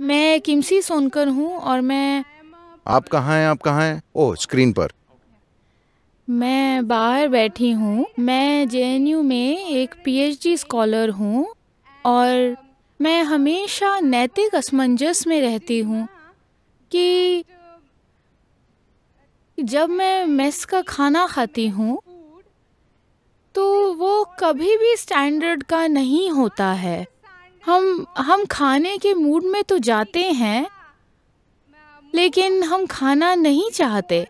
मैं किमसी सोनकर हूँ और मैं आप कहाँ हैं आप कहाँ हैं ओ स्क्रीन पर मैं बाहर बैठी हूँ मैं जे में एक पीएचडी स्कॉलर हूँ और मैं हमेशा नैतिक असमंजस में रहती हूँ कि जब मैं मेस का खाना खाती हूँ तो वो कभी भी स्टैंडर्ड का नहीं होता है हम हम खाने के मूड में तो जाते हैं लेकिन हम खाना नहीं चाहते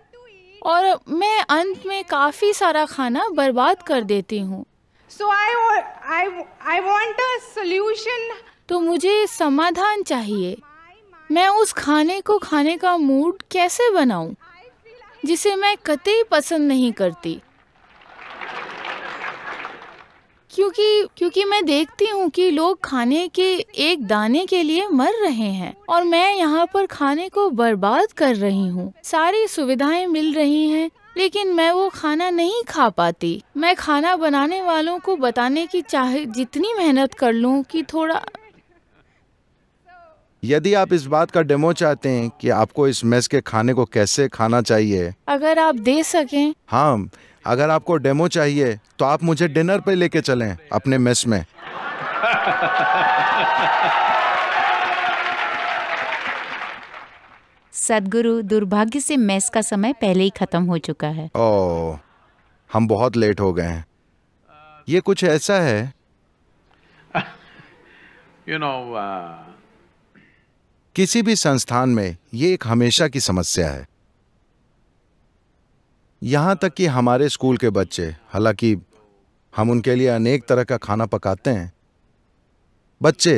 और मैं अंत में काफ़ी सारा खाना बर्बाद कर देती हूँ so तो मुझे समाधान चाहिए मैं उस खाने को खाने का मूड कैसे बनाऊं, जिसे मैं कतई पसंद नहीं करती क्योंकि क्योंकि मैं देखती हूँ कि लोग खाने के एक दाने के लिए मर रहे हैं और मैं यहाँ पर खाने को बर्बाद कर रही हूँ सारी सुविधाएं मिल रही हैं लेकिन मैं वो खाना नहीं खा पाती मैं खाना बनाने वालों को बताने की चाहे जितनी मेहनत कर लूँ कि थोड़ा यदि आप इस बात का डेमो चाहते हैं कि आपको इस मेस के खाने को कैसे खाना चाहिए अगर आप दे सकें हाँ अगर आपको डेमो चाहिए तो आप मुझे डिनर पे लेके चलें अपने मेस में सदगुरु दुर्भाग्य से मेस का समय पहले ही खत्म हो चुका है ओ, हम बहुत लेट हो गए हैं ये कुछ ऐसा है यू नो uh, किसी भी संस्थान में ये एक हमेशा की समस्या है यहाँ तक कि हमारे स्कूल के बच्चे हालांकि हम उनके लिए अनेक तरह का खाना पकाते हैं बच्चे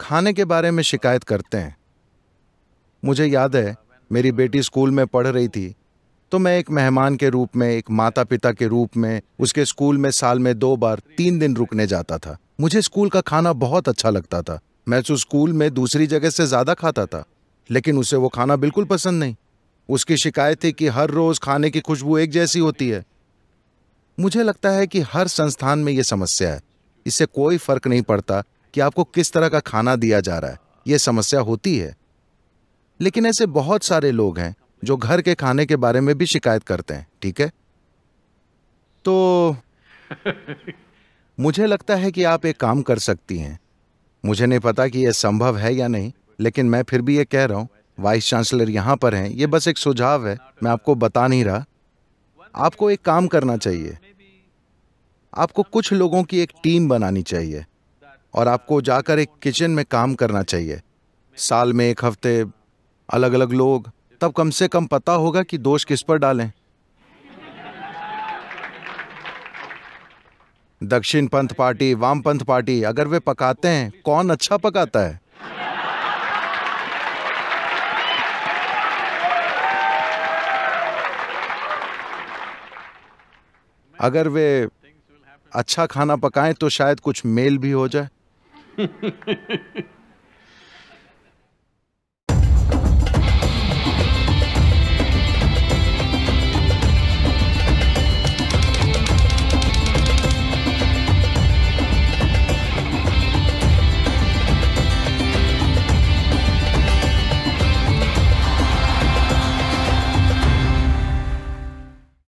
खाने के बारे में शिकायत करते हैं मुझे याद है मेरी बेटी स्कूल में पढ़ रही थी तो मैं एक मेहमान के रूप में एक माता पिता के रूप में उसके स्कूल में साल में दो बार तीन दिन रुकने जाता था मुझे स्कूल का खाना बहुत अच्छा लगता था मैं तो स्कूल में दूसरी जगह से ज़्यादा खाता था लेकिन उसे वो खाना बिल्कुल पसंद नहीं उसकी शिकायत थी कि हर रोज खाने की खुशबू एक जैसी होती है मुझे लगता है कि हर संस्थान में यह समस्या है इससे कोई फर्क नहीं पड़ता कि आपको किस तरह का खाना दिया जा रहा है यह समस्या होती है लेकिन ऐसे बहुत सारे लोग हैं जो घर के खाने के बारे में भी शिकायत करते हैं ठीक है तो मुझे लगता है कि आप एक काम कर सकती हैं मुझे नहीं पता कि यह संभव है या नहीं लेकिन मैं फिर भी यह कह रहा हूं वाइस चांसलर यहाँ पर हैं ये बस एक सुझाव है मैं आपको बता नहीं रहा आपको एक काम करना चाहिए आपको कुछ लोगों की एक टीम बनानी चाहिए और आपको जाकर एक किचन में काम करना चाहिए साल में एक हफ्ते अलग अलग लोग तब कम से कम पता होगा कि दोष किस पर डालें दक्षिण पंथ पार्टी वामपंथ पार्टी अगर वे पकाते हैं कौन अच्छा पकाता है अगर वे अच्छा खाना पकाएं तो शायद कुछ मेल भी हो जाए